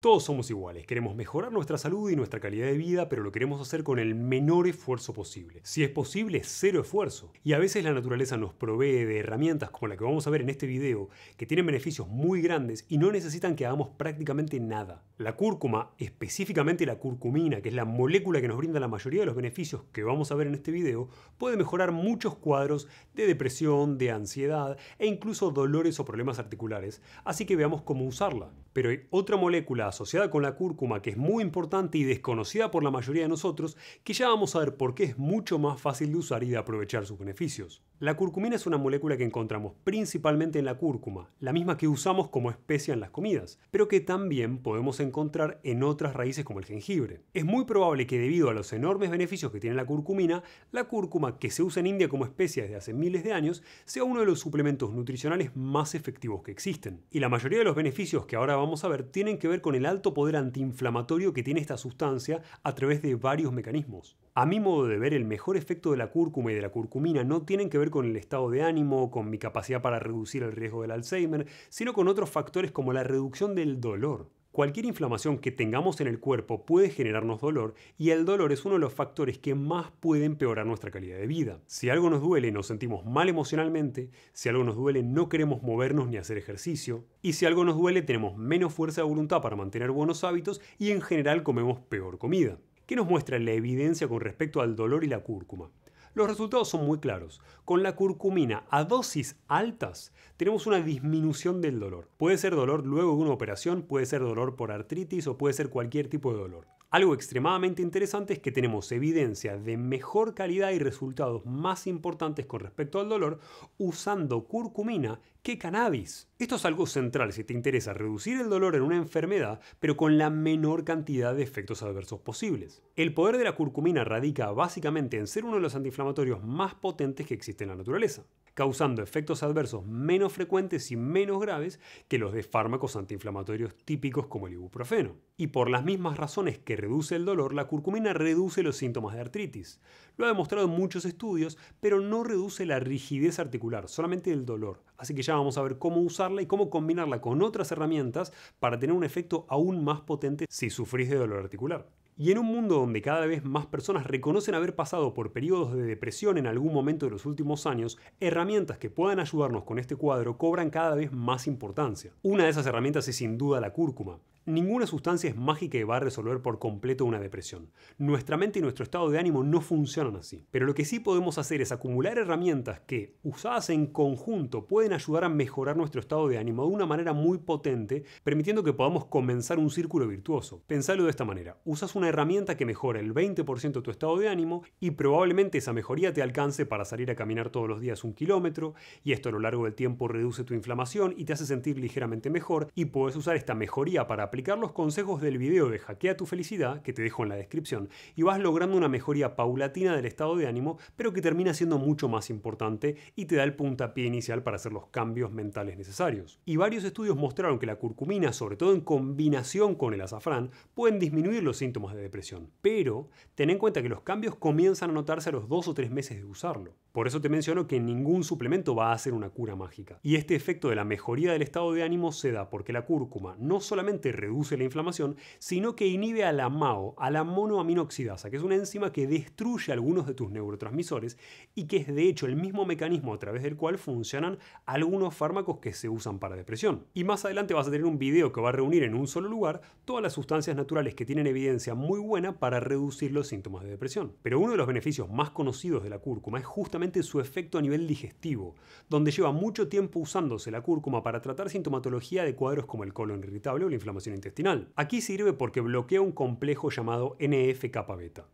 Todos somos iguales, queremos mejorar nuestra salud y nuestra calidad de vida, pero lo queremos hacer con el menor esfuerzo posible. Si es posible, cero esfuerzo. Y a veces la naturaleza nos provee de herramientas como la que vamos a ver en este video, que tienen beneficios muy grandes y no necesitan que hagamos prácticamente nada. La cúrcuma, específicamente la curcumina, que es la molécula que nos brinda la mayoría de los beneficios que vamos a ver en este video, puede mejorar muchos cuadros de depresión, de ansiedad e incluso dolores o problemas articulares, así que veamos cómo usarla. Pero hay otra molécula asociada con la cúrcuma que es muy importante y desconocida por la mayoría de nosotros, que ya vamos a ver por qué es mucho más fácil de usar y de aprovechar sus beneficios. La curcumina es una molécula que encontramos principalmente en la cúrcuma, la misma que usamos como especia en las comidas, pero que también podemos encontrar en otras raíces como el jengibre. Es muy probable que debido a los enormes beneficios que tiene la curcumina, la cúrcuma, que se usa en India como especia desde hace miles de años, sea uno de los suplementos nutricionales más efectivos que existen. Y la mayoría de los beneficios que ahora vamos a ver tienen que ver con el alto poder antiinflamatorio que tiene esta sustancia a través de varios mecanismos. A mi modo de ver, el mejor efecto de la cúrcuma y de la curcumina no tienen que ver con el estado de ánimo, con mi capacidad para reducir el riesgo del Alzheimer, sino con otros factores como la reducción del dolor. Cualquier inflamación que tengamos en el cuerpo puede generarnos dolor y el dolor es uno de los factores que más puede empeorar nuestra calidad de vida. Si algo nos duele nos sentimos mal emocionalmente, si algo nos duele no queremos movernos ni hacer ejercicio y si algo nos duele tenemos menos fuerza de voluntad para mantener buenos hábitos y en general comemos peor comida. ¿Qué nos muestra la evidencia con respecto al dolor y la cúrcuma? Los resultados son muy claros. Con la curcumina a dosis altas tenemos una disminución del dolor. Puede ser dolor luego de una operación, puede ser dolor por artritis o puede ser cualquier tipo de dolor. Algo extremadamente interesante es que tenemos evidencia de mejor calidad y resultados más importantes con respecto al dolor usando curcumina que cannabis. Esto es algo central si te interesa reducir el dolor en una enfermedad, pero con la menor cantidad de efectos adversos posibles. El poder de la curcumina radica básicamente en ser uno de los antiinflamatorios más potentes que existe en la naturaleza causando efectos adversos menos frecuentes y menos graves que los de fármacos antiinflamatorios típicos como el ibuprofeno. Y por las mismas razones que reduce el dolor, la curcumina reduce los síntomas de artritis. Lo ha demostrado en muchos estudios, pero no reduce la rigidez articular, solamente el dolor. Así que ya vamos a ver cómo usarla y cómo combinarla con otras herramientas para tener un efecto aún más potente si sufrís de dolor articular. Y en un mundo donde cada vez más personas reconocen haber pasado por periodos de depresión en algún momento de los últimos años, herramientas que puedan ayudarnos con este cuadro cobran cada vez más importancia. Una de esas herramientas es sin duda la cúrcuma. Ninguna sustancia es mágica y va a resolver por completo una depresión. Nuestra mente y nuestro estado de ánimo no funcionan así. Pero lo que sí podemos hacer es acumular herramientas que, usadas en conjunto, pueden ayudar a mejorar nuestro estado de ánimo de una manera muy potente, permitiendo que podamos comenzar un círculo virtuoso. Pensalo de esta manera. Usas una herramienta que mejora el 20% de tu estado de ánimo y probablemente esa mejoría te alcance para salir a caminar todos los días un kilómetro y esto a lo largo del tiempo reduce tu inflamación y te hace sentir ligeramente mejor y puedes usar esta mejoría para aplicar aplicar los consejos del video de Hackea tu felicidad, que te dejo en la descripción, y vas logrando una mejoría paulatina del estado de ánimo, pero que termina siendo mucho más importante y te da el puntapié inicial para hacer los cambios mentales necesarios. Y varios estudios mostraron que la curcumina, sobre todo en combinación con el azafrán, pueden disminuir los síntomas de depresión, pero ten en cuenta que los cambios comienzan a notarse a los dos o tres meses de usarlo. Por eso te menciono que ningún suplemento va a ser una cura mágica. Y este efecto de la mejoría del estado de ánimo se da porque la cúrcuma no solamente reduce la inflamación, sino que inhibe a la MAO, a la monoaminoxidasa, que es una enzima que destruye algunos de tus neurotransmisores y que es de hecho el mismo mecanismo a través del cual funcionan algunos fármacos que se usan para depresión. Y más adelante vas a tener un video que va a reunir en un solo lugar todas las sustancias naturales que tienen evidencia muy buena para reducir los síntomas de depresión. Pero uno de los beneficios más conocidos de la cúrcuma es justamente su efecto a nivel digestivo, donde lleva mucho tiempo usándose la cúrcuma para tratar sintomatología de cuadros como el colon irritable o la inflamación intestinal. Aquí sirve porque bloquea un complejo llamado NF-kappa beta.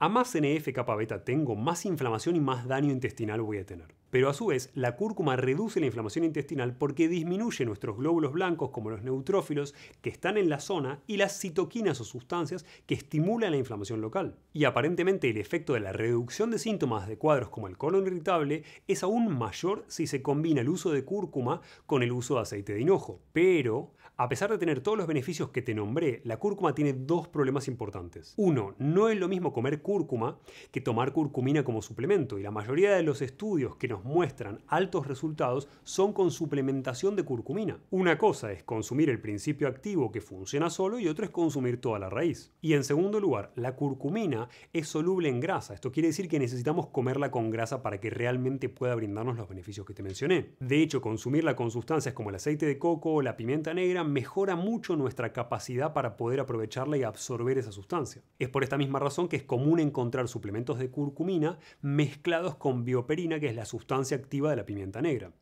A más NF-kappa beta tengo, más inflamación y más daño intestinal voy a tener. Pero a su vez, la cúrcuma reduce la inflamación intestinal porque disminuye nuestros glóbulos blancos como los neutrófilos que están en la zona y las citoquinas o sustancias que estimulan la inflamación local. Y aparentemente el efecto de la reducción de síntomas de cuadros como el colon irritable es aún mayor si se combina el uso de cúrcuma con el uso de aceite de hinojo. Pero a pesar de tener todos los beneficios que te nombré, la cúrcuma tiene dos problemas importantes. Uno, no es lo mismo comer cúrcuma que tomar curcumina como suplemento, y la mayoría de los estudios que nos muestran altos resultados son con suplementación de curcumina. Una cosa es consumir el principio activo que funciona solo y otra es consumir toda la raíz. Y en segundo lugar, la curcumina es soluble en grasa. Esto quiere decir que necesitamos comerla con grasa para que realmente pueda brindarnos los beneficios que te mencioné. De hecho, consumirla con sustancias como el aceite de coco o la pimienta negra mejora mucho nuestra capacidad para poder aprovecharla y absorber esa sustancia. Es por esta misma razón que es común encontrar suplementos de curcumina mezclados con bioperina, que es la sustancia activa de la pimienta negra.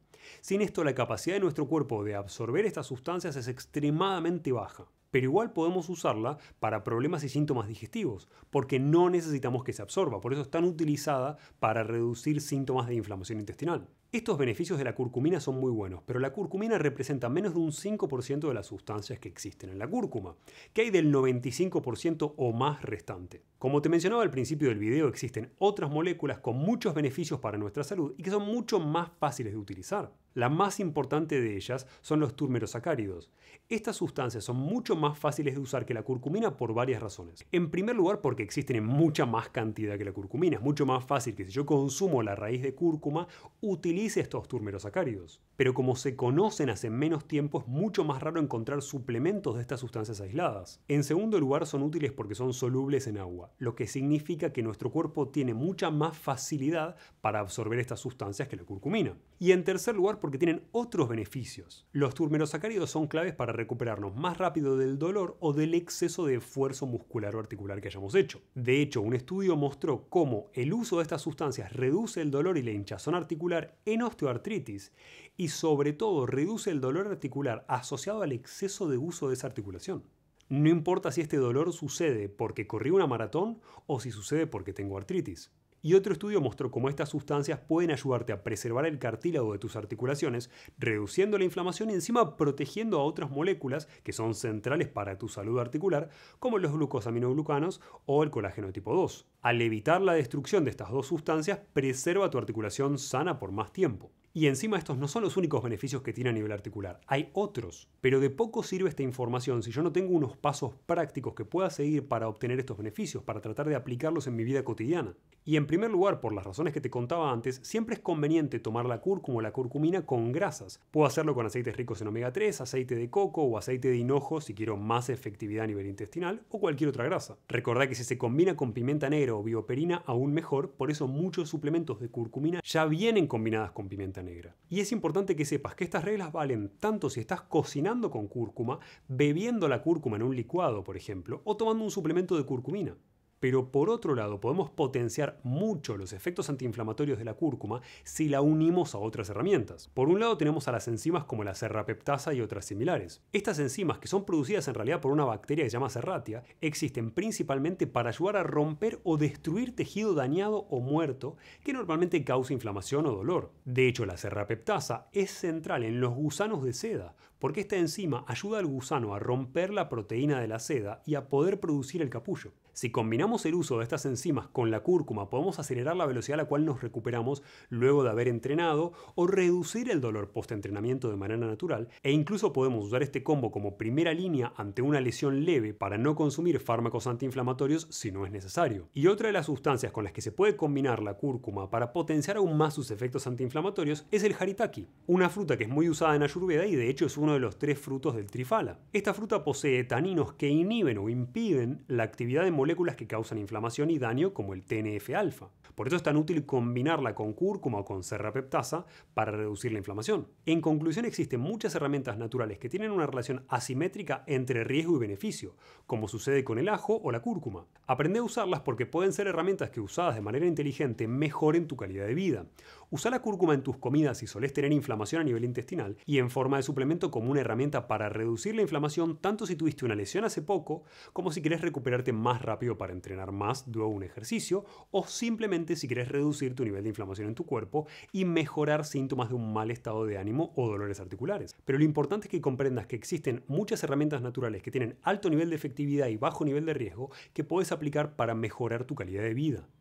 Sin esto, la capacidad de nuestro cuerpo de absorber estas sustancias es extremadamente baja. Pero igual podemos usarla para problemas y síntomas digestivos, porque no necesitamos que se absorba, por eso es tan utilizada para reducir síntomas de inflamación intestinal. Estos beneficios de la curcumina son muy buenos, pero la curcumina representa menos de un 5% de las sustancias que existen en la cúrcuma, que hay del 95% o más restante. Como te mencionaba al principio del video, existen otras moléculas con muchos beneficios para nuestra salud y que son mucho más fáciles de utilizar. La más importante de ellas son los turmerosacáridos. Estas sustancias son mucho más fáciles de usar que la curcumina por varias razones. En primer lugar, porque existen en mucha más cantidad que la curcumina. Es mucho más fácil que si yo consumo la raíz de cúrcuma, utilice estos turmerosacáridos. Pero como se conocen hace menos tiempo, es mucho más raro encontrar suplementos de estas sustancias aisladas. En segundo lugar, son útiles porque son solubles en agua, lo que significa que nuestro cuerpo tiene mucha más facilidad para absorber estas sustancias que la curcumina. Y en tercer lugar, porque tienen otros beneficios. Los turmerosacáridos son claves para recuperarnos más rápido del dolor o del exceso de esfuerzo muscular o articular que hayamos hecho. De hecho, un estudio mostró cómo el uso de estas sustancias reduce el dolor y la hinchazón articular en osteoartritis y sobre todo reduce el dolor articular asociado al exceso de uso de esa articulación. No importa si este dolor sucede porque corrí una maratón o si sucede porque tengo artritis y otro estudio mostró cómo estas sustancias pueden ayudarte a preservar el cartílago de tus articulaciones, reduciendo la inflamación y encima protegiendo a otras moléculas que son centrales para tu salud articular, como los glucosaminoglucanos o el colágeno tipo 2. Al evitar la destrucción de estas dos sustancias, preserva tu articulación sana por más tiempo. Y encima estos no son los únicos beneficios que tiene a nivel articular, hay otros, pero de poco sirve esta información si yo no tengo unos pasos prácticos que pueda seguir para obtener estos beneficios, para tratar de aplicarlos en mi vida cotidiana. Y en primer lugar, por las razones que te contaba antes, siempre es conveniente tomar la cúrcuma o la curcumina con grasas. Puedo hacerlo con aceites ricos en omega 3, aceite de coco o aceite de hinojo si quiero más efectividad a nivel intestinal o cualquier otra grasa. Recordad que si se combina con pimienta negra o bioperina aún mejor, por eso muchos suplementos de curcumina ya vienen combinadas con pimienta y es importante que sepas que estas reglas valen tanto si estás cocinando con cúrcuma, bebiendo la cúrcuma en un licuado, por ejemplo, o tomando un suplemento de curcumina. Pero por otro lado, podemos potenciar mucho los efectos antiinflamatorios de la cúrcuma si la unimos a otras herramientas. Por un lado tenemos a las enzimas como la serrapeptasa y otras similares. Estas enzimas, que son producidas en realidad por una bacteria que se llama serratia, existen principalmente para ayudar a romper o destruir tejido dañado o muerto que normalmente causa inflamación o dolor. De hecho, la serrapeptasa es central en los gusanos de seda, porque esta enzima ayuda al gusano a romper la proteína de la seda y a poder producir el capullo. Si combinamos el uso de estas enzimas con la cúrcuma, podemos acelerar la velocidad a la cual nos recuperamos luego de haber entrenado o reducir el dolor post-entrenamiento de manera natural, e incluso podemos usar este combo como primera línea ante una lesión leve para no consumir fármacos antiinflamatorios si no es necesario. Y otra de las sustancias con las que se puede combinar la cúrcuma para potenciar aún más sus efectos antiinflamatorios es el haritaki, una fruta que es muy usada en Ayurveda y de hecho es uno de los tres frutos del trifala. Esta fruta posee taninos que inhiben o impiden la actividad de moléculas que causan inflamación y daño, como el TNF-alfa. Por eso es tan útil combinarla con cúrcuma o con serrapeptasa para reducir la inflamación. En conclusión, existen muchas herramientas naturales que tienen una relación asimétrica entre riesgo y beneficio, como sucede con el ajo o la cúrcuma. Aprende a usarlas porque pueden ser herramientas que usadas de manera inteligente mejoren tu calidad de vida. Usa la cúrcuma en tus comidas si solés tener inflamación a nivel intestinal y en forma de suplemento como una herramienta para reducir la inflamación tanto si tuviste una lesión hace poco como si quieres recuperarte más rápido para entrenar más luego un ejercicio o simplemente si quieres reducir tu nivel de inflamación en tu cuerpo y mejorar síntomas de un mal estado de ánimo o dolores articulares. Pero lo importante es que comprendas que existen muchas herramientas naturales que tienen alto nivel de efectividad y bajo nivel de riesgo que puedes aplicar para mejorar tu calidad de vida.